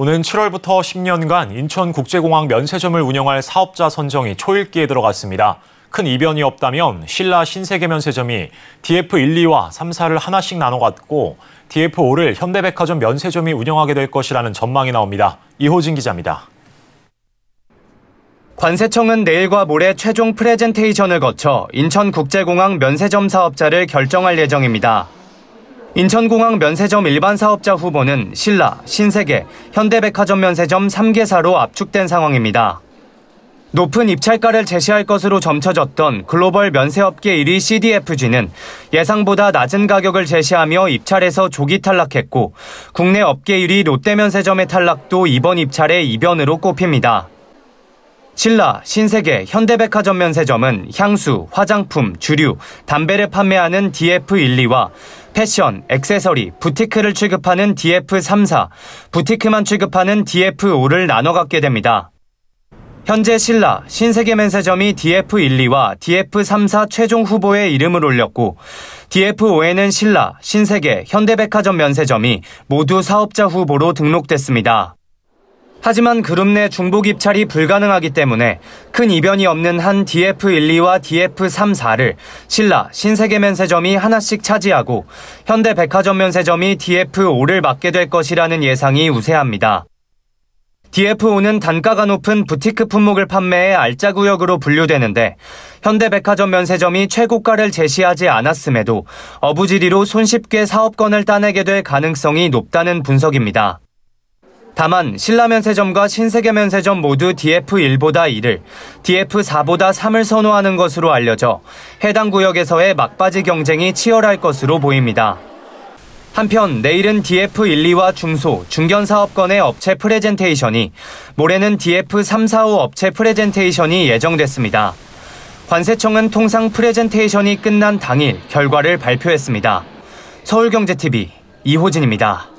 오는 7월부터 10년간 인천국제공항 면세점을 운영할 사업자 선정이 초읽기에 들어갔습니다. 큰 이변이 없다면 신라 신세계 면세점이 DF12와 34를 하나씩 나눠 갖고 DF5를 현대백화점 면세점이 운영하게 될 것이라는 전망이 나옵니다. 이호진 기자입니다. 관세청은 내일과 모레 최종 프레젠테이션을 거쳐 인천국제공항 면세점 사업자를 결정할 예정입니다. 인천공항 면세점 일반 사업자 후보는 신라, 신세계, 현대백화점 면세점 3개사로 압축된 상황입니다. 높은 입찰가를 제시할 것으로 점쳐졌던 글로벌 면세업계 1위 CDFG는 예상보다 낮은 가격을 제시하며 입찰에서 조기 탈락했고 국내 업계 1위 롯데면세점의 탈락도 이번 입찰의 이변으로 꼽힙니다. 신라, 신세계, 현대백화점 면세점은 향수, 화장품, 주류, 담배를 판매하는 DF12와 패션, 액세서리, 부티크를 취급하는 DF3사, 부티크만 취급하는 DF5를 나눠 갖게 됩니다. 현재 신라, 신세계 면세점이 DF12와 DF34 최종 후보에 이름을 올렸고, DF5에는 신라, 신세계, 현대백화점 면세점이 모두 사업자 후보로 등록됐습니다. 하지만 그룹 내 중복 입찰이 불가능하기 때문에 큰 이변이 없는 한 DF12와 DF34를 신라 신세계 면세점이 하나씩 차지하고 현대백화점 면세점이 DF5를 맡게 될 것이라는 예상이 우세합니다. DF5는 단가가 높은 부티크 품목을 판매해 알짜 구역으로 분류되는데 현대백화점 면세점이 최고가를 제시하지 않았음에도 어부지리로 손쉽게 사업권을 따내게 될 가능성이 높다는 분석입니다. 다만 신라 면세점과 신세계 면세점 모두 DF1보다 1을, DF4보다 3을 선호하는 것으로 알려져 해당 구역에서의 막바지 경쟁이 치열할 것으로 보입니다. 한편 내일은 DF12와 중소, 중견 사업권의 업체 프레젠테이션이, 모레는 DF345 업체 프레젠테이션이 예정됐습니다. 관세청은 통상 프레젠테이션이 끝난 당일 결과를 발표했습니다. 서울경제TV 이호진입니다.